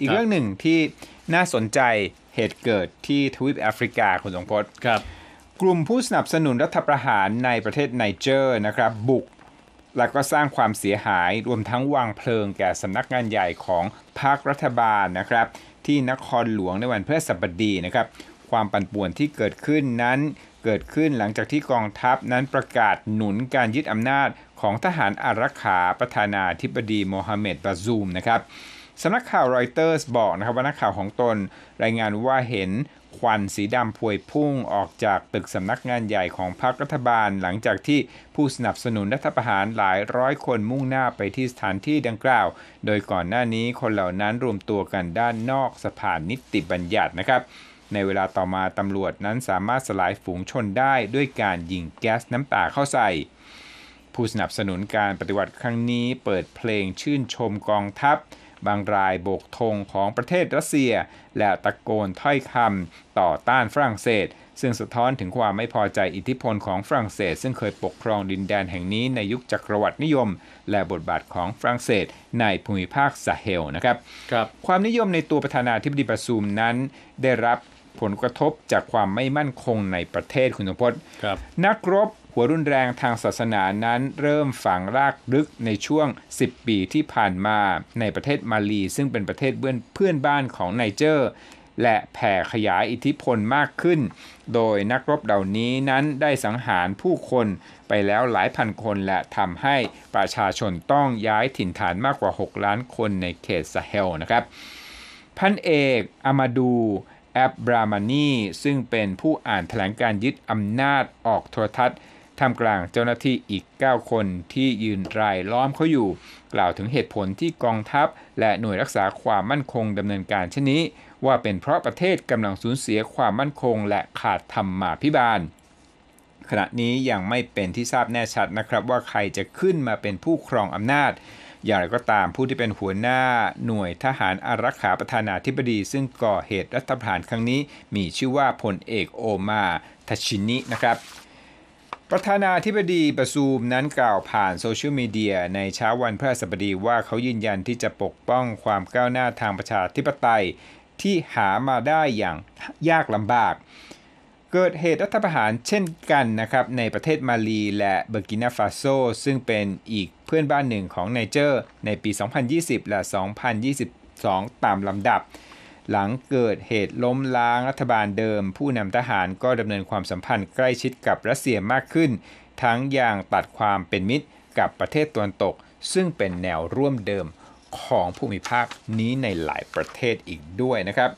อีกเรื่องหนึ่งที่น่าสนใจเหตุเกิดที่ทวีปแอฟริกาคุณสงพจน์ครับ กลุ่มผู้สนับสนุนรัฐประหารในประเทศไนเจอร์นะครับ บุก และก็สร้างความเสียหายรวมทั้งวางเพลิงแก่สำนักงานใหญ่ของพรรครัฐบาลนะครับ ที่นครหลวงในวันพฤหัสบดีนะครับความปั่นป่วนที่เกิดขึ้นนั้นเกิดขึ้นหลังจากที่กองทัพนั้นประกาศหนุนการยึดอำนาจของทหารอารักขาประธานาธิบดีโมฮัมเหม็ดบาซูมนะครับสำนักข่าวรอยเตอร์สบอกนะครับว่านักข่าวของตนรายงานว่าเห็นควันสีดำพวยพุ่งออกจากตึกสำนักงานใหญ่ของพรรครัฐบาล หลังจากที่ผู้สนับสนุนรัฐประหารหลายร้อยคนมุ่งหน้าไปที่สถานที่ดังกล่าว โดยก่อนหน้านี้คนเหล่านั้นรวมตัวกันด้านนอกสะพานนิติบัญญัตินะครับ ในเวลาต่อมาตำรวจนั้นสามารถสลายฝูงชนได้ด้วยการยิงแก๊สน้ำตาเข้าใส่ ผู้สนับสนุนการปฏิวัติครั้งนี้เปิดเพลงชื่นชมกองทัพบางรายโบกธงของประเทศรัสเซียและตะโกนถ้อยคำต่อต้านฝรั่งเศส ซึ่งสะท้อนถึงความไม่พอใจอิทธิพลของฝรั่งเศส ซึ่งเคยปกครองดินแดนแห่งนี้ในยุคจักรวรรดินิยมและบทบาทของฝรั่งเศสในภูมิภาคซาเฮลนะครับครับความนิยมในตัวประธานาธิบดีบาซูมนั้น ได้รับผลกระทบจากความไม่มั่นคงในประเทศคุณสมพศนักรบหัวรุนแรงทางศาสนานั้นเริ่มฝังรากลึกในช่วง 10 ปีที่ผ่านมาในประเทศมาลี ซึ่งเป็นประเทศเพื่อนบ้านของไนเจอร์ และแผ่ขยายอิทธิพลมากขึ้น โดยนักรบเหล่านี้นั้นได้สังหารผู้คนไปแล้วหลายพันคนและทำให้ประชาชนต้องย้ายถิ่นฐานมากกว่า 6 ล้านคนในเขตซาเฮลนะครับพันเอกอามาดูแอบบรามานีซึ่งเป็นผู้อ่านแถลงการยึดอำนาจออกโทรทัศน์ท่ามกลางเจ้าหน้าที่อีก 9 คนที่ยืนรายล้อมเขาอยู่ กล่าวถึงเหตุผลที่กองทัพ และหน่วยรักษาความมั่นคงดำเนินการเช่นนี้ ว่าเป็นเพราะประเทศกำลังสูญเสียความมั่นคงและขาดธรรมาภิบาล ขณะนี้ยังไม่เป็นที่ทราบแน่ชัดนะครับว่าใครจะขึ้นมาเป็นผู้ครองอำนาจ อย่างไรก็ตามผู้ที่เป็นหัวหน้า หน่วยทหารอารักขาประธานาธิบดี ซึ่งก่อเหตุรัฐประหารครั้งนี้ มีชื่อว่าพลเอกโอมาทชินินะครับประธานาธิบดีประซูมนั้นกล่าวผ่านโซเชียลมีเดียในเช้าวันพฤหัสบดีว่าเขายืนยันที่จะปกป้องความก้าวหน้าทางประชาธิปไตยที่หามาได้อย่างยากลำบาก เกิดเหตุรัฐประหารเช่นกันนะครับในประเทศมาลีและเบอร์กินาฟาโซซึ่งเป็นอีกเพื่อนบ้านหนึ่งของไนเจอร์ในปี 2020 และ 2022 ตามลำดับหลังเกิดเหตุล้มล้างรัฐบาลเดิม ผู้นำทหารก็ดำเนินความสัมพันธ์ใกล้ชิดกับรัสเซียมากขึ้น ทั้งอย่างตัดความเป็นมิตรกับประเทศตะวันตกซึ่งเป็นแนวร่วมเดิมของภูมิภาคนี้ในหลายประเทศอีกด้วยนะครับ